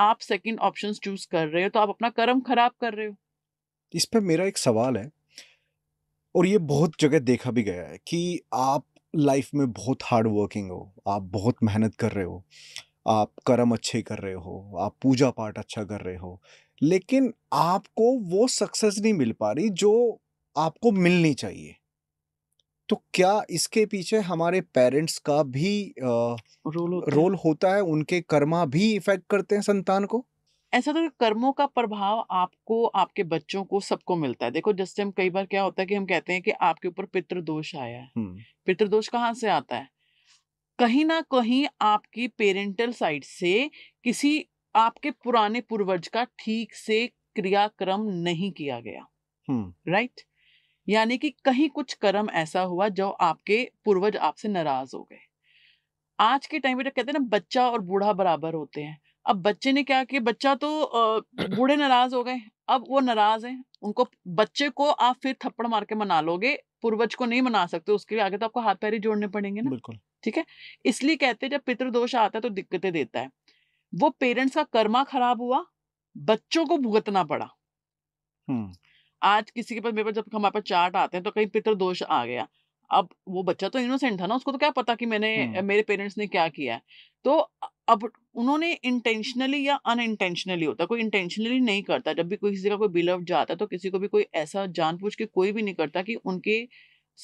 आप second option choose कर रहे हो तो आप अपना कर्म खराब कर रहे हो इस पर मेरा एक सवाल है और ये बहुत जगह देखा भी गया है कि आप लाइफ में बहुत हार्ड वर्किंग हो आप बहुत मेहनत कर रहे हो आप कर्म अच्छे कर रहे हो आप पूजा पाठ अच्छा कर रहे हो लेकिन आपको वो सक्सेस नहीं मिल पा रही जो आपको मिलनी चाहिए तो क्या इसके पीछे हमारे पेरेंट्स का भी आ, रोल होता रोल है। होता है उनके कर्मा भी इफेक्ट करते हैं संतान को ऐसा तो कर्मों का प्रभाव आपको आपके बच्चों को सबको मिलता है देखो जस्ट हम कई बार क्या होता है कि हम कहते हैं कि आपके ऊपर पितृदोष आया है पितृदोष कहाँ से आता है कहीं ना कहीं आपकी पेरेंटल साइड से किसी आपके पुराने पूर्वज का ठीक से क्रियाक्रम नहीं किया गया राइट right? यानी कि कहीं कुछ कर्म ऐसा हुआ जो आपके पूर्वज आपसे नाराज हो गए आज के टाइम कहते हैं ना बच्चा और बूढ़ा बराबर होते हैं अब बच्चे ने क्या किया बच्चा तो बूढ़े नाराज हो गए अब वो नाराज हैं उनको बच्चे को आप फिर थप्पड़ मार के मना लोगे पूर्वज को नहीं मना सकते उसके लिए आगे तो आपको हाथ पैर ही जोड़ने पड़ेंगे ना बिल्कुल ठीक है इसलिए कहते हैं जब पितृदोष आता है तो दिक्कतें देता है वो पेरेंट्स का कर्मा खराब हुआ बच्चों को भुगतना पड़ा आज किसी के पास मेरे पास जब हमारे पास चार्ट आते हैं तो कहीं पितर दोष आ गया अब वो बच्चा तो इनोसेंट था ना उसको तो क्या पता कि मैंने हम्म। मेरे पेरेंट्स ने क्या किया है तो अब उन्होंने इंटेंशनली या अनइंटेंशनली होता कोई इंटेंशनली नहीं करता जब भी कोई किसी का कोई बिलव जाता है तो किसी को भी कोई ऐसा जानबूझ के कोई भी नहीं करता कि उनके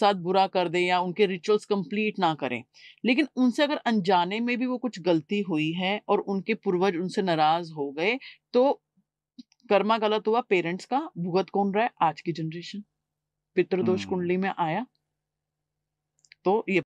साथ बुरा कर दे या उनके रिचुअल्स कंप्लीट ना करें लेकिन उनसे अगर अनजाने में भी वो कुछ गलती हुई है और उनके पूर्वज उनसे नाराज हो गए तो कर्मा गलत हुआ पेरेंट्स का भुगत कौन रहा है आज की जनरेशन पितृदोष हम्म। कुंडली में आया तो ये